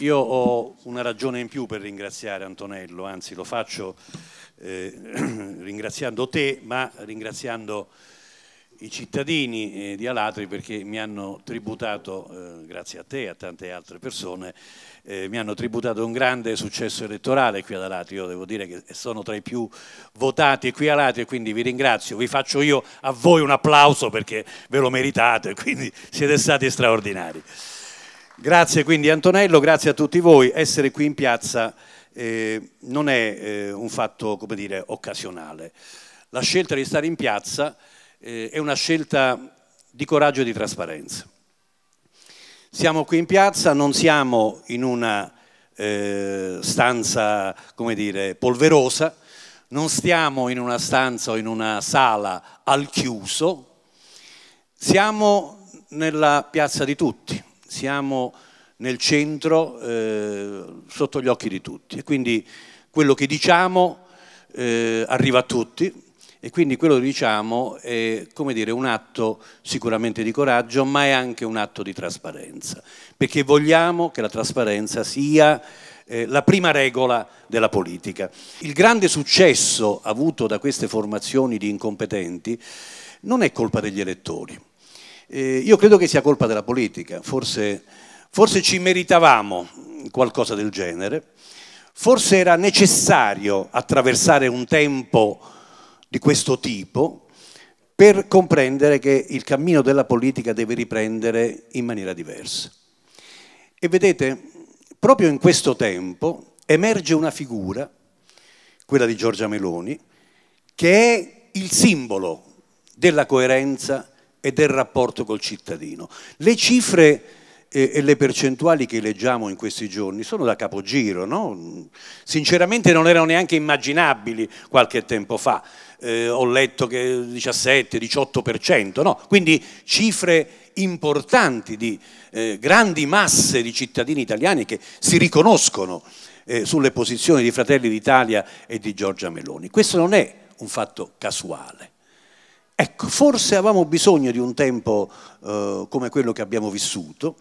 Io ho una ragione in più per ringraziare Antonello, anzi lo faccio eh, ringraziando te, ma ringraziando i cittadini eh, di Alatri perché mi hanno tributato, eh, grazie a te e a tante altre persone, eh, mi hanno tributato un grande successo elettorale qui ad Alatri, io devo dire che sono tra i più votati qui ad Alatri e quindi vi ringrazio, vi faccio io a voi un applauso perché ve lo meritate, quindi siete stati straordinari. Grazie quindi Antonello, grazie a tutti voi. Essere qui in piazza eh, non è eh, un fatto, come dire, occasionale. La scelta di stare in piazza eh, è una scelta di coraggio e di trasparenza. Siamo qui in piazza, non siamo in una eh, stanza, come dire, polverosa, non stiamo in una stanza o in una sala al chiuso, siamo nella piazza di tutti siamo nel centro, eh, sotto gli occhi di tutti. E quindi quello che diciamo eh, arriva a tutti e quindi quello che diciamo è dire, un atto sicuramente di coraggio, ma è anche un atto di trasparenza, perché vogliamo che la trasparenza sia eh, la prima regola della politica. Il grande successo avuto da queste formazioni di incompetenti non è colpa degli elettori eh, io credo che sia colpa della politica, forse, forse ci meritavamo qualcosa del genere, forse era necessario attraversare un tempo di questo tipo per comprendere che il cammino della politica deve riprendere in maniera diversa. E vedete, proprio in questo tempo emerge una figura, quella di Giorgia Meloni, che è il simbolo della coerenza e del rapporto col cittadino. Le cifre eh, e, le percentuali che leggiamo in questi giorni sono da capogiro, no? sinceramente non erano neanche immaginabili qualche tempo fa, eh, ho letto che 17-18%, no? quindi cifre importanti di eh, grandi masse di cittadini italiani che si riconoscono eh, sulle posizioni di Fratelli d'Italia e di Giorgia Meloni. Questo non è un fatto casuale. Ecco, forse avevamo bisogno di un tempo eh, come quello che abbiamo vissuto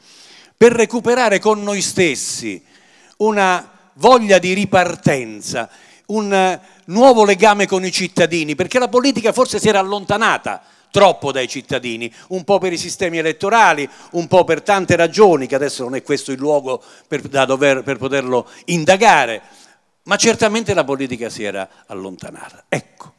per recuperare con noi stessi una voglia di ripartenza, un nuovo legame con i cittadini, perché la politica forse si era allontanata troppo dai cittadini, un po' per i sistemi elettorali, un po' per tante ragioni, che adesso non è questo il luogo per, dover, per poterlo indagare, ma certamente la politica si era allontanata. Ecco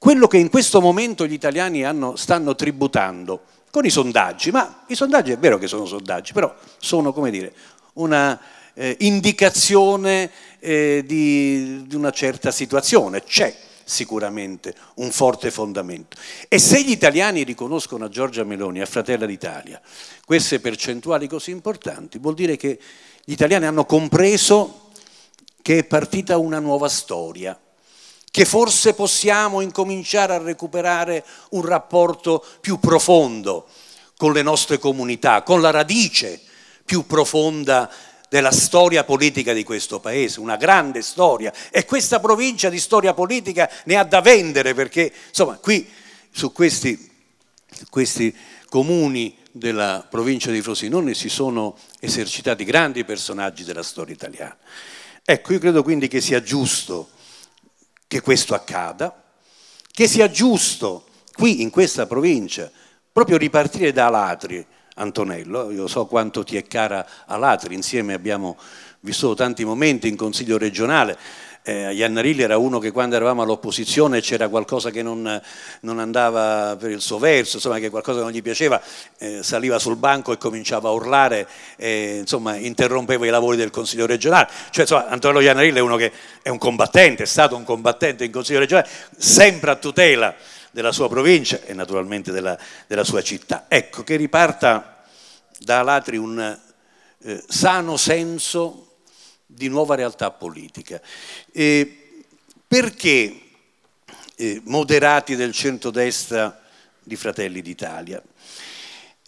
quello che in questo momento gli italiani hanno, stanno tributando con i sondaggi, ma i sondaggi è vero che sono sondaggi, però sono come dire una eh, indicazione eh, di, di una certa situazione, c'è sicuramente un forte fondamento. E se gli italiani riconoscono a Giorgia Meloni, a Fratella d'Italia, queste percentuali così importanti, vuol dire che gli italiani hanno compreso che è partita una nuova storia che forse possiamo incominciare a recuperare un rapporto più profondo con le nostre comunità, con la radice più profonda della storia politica di questo paese, una grande storia. E questa provincia di storia politica ne ha da vendere perché, insomma, qui su questi, questi comuni della provincia di Frosinone si sono esercitati grandi personaggi della storia italiana. Ecco, io credo quindi che sia giusto che questo accada, che sia giusto qui in questa provincia proprio ripartire da Alatri, Antonello, io so quanto ti è cara Alatri, insieme abbiamo vissuto tanti momenti in Consiglio regionale, eh, Iannarelli era uno che quando eravamo all'opposizione c'era qualcosa che non, non, andava per il suo verso, insomma che qualcosa non gli piaceva, eh, saliva sul banco e cominciava a urlare, eh, insomma interrompeva i lavori del Consiglio regionale. Cioè, insomma, Antonello Iannarelli è uno che è un combattente, è stato un combattente in Consiglio regionale, sempre a tutela della sua provincia e naturalmente della, della sua città. Ecco, che riparta da Alatri un eh, sano senso di nuova realtà politica. E perché eh, moderati del centrodestra di Fratelli d'Italia?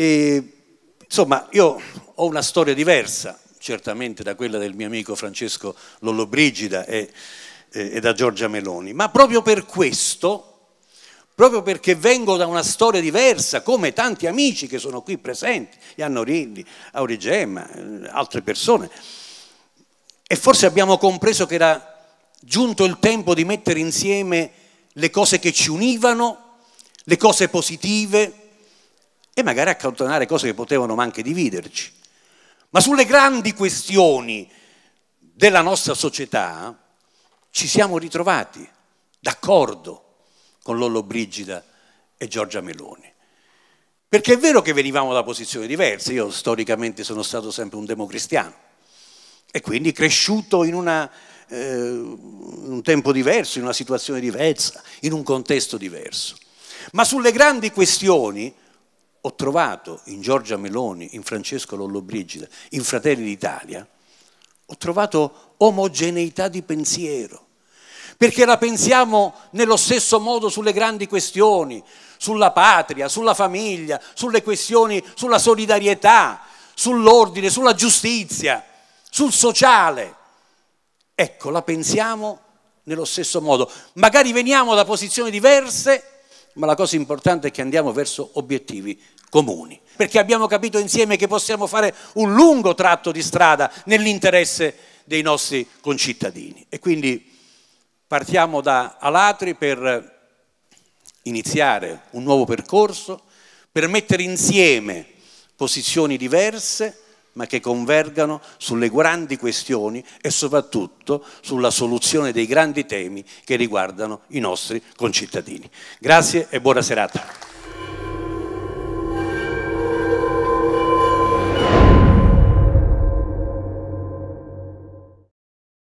insomma, io ho una storia diversa, certamente da quella del mio amico Francesco Lollobrigida e, eh, e da Giorgia Meloni, ma proprio per questo proprio perché vengo da una storia diversa, come tanti amici che sono qui presenti, Ianno Rilli, Aurigemma, eh, altre persone. E forse abbiamo compreso che era giunto il tempo di mettere insieme le cose che ci univano, le cose positive e magari accantonare cose che potevano anche dividerci. Ma sulle grandi questioni della nostra società ci siamo ritrovati d'accordo con Lollo Brigida e Giorgia Meloni. Perché è vero che venivamo da posizioni diverse, io storicamente sono stato sempre un democristiano, e quindi cresciuto in una, eh, un tempo diverso, in una situazione diversa, in un contesto diverso. Ma sulle grandi questioni ho trovato in Giorgia Meloni, in Francesco Lollobrigida, in Fratelli d'Italia, ho trovato omogeneità di pensiero, perché la pensiamo nello stesso modo sulle grandi questioni, sulla patria, sulla famiglia, sulle questioni, sulla solidarietà, sull'ordine, sulla giustizia sul sociale. Ecco, la pensiamo nello stesso modo. Magari veniamo da posizioni diverse, ma la cosa importante è che andiamo verso obiettivi comuni, perché abbiamo capito insieme che possiamo fare un lungo tratto di strada nell'interesse dei nostri concittadini. E quindi partiamo da Alatri per iniziare un nuovo percorso, per mettere insieme posizioni diverse, ma che convergano sulle grandi questioni e soprattutto sulla soluzione dei grandi temi che riguardano i nostri concittadini. Grazie e buona serata.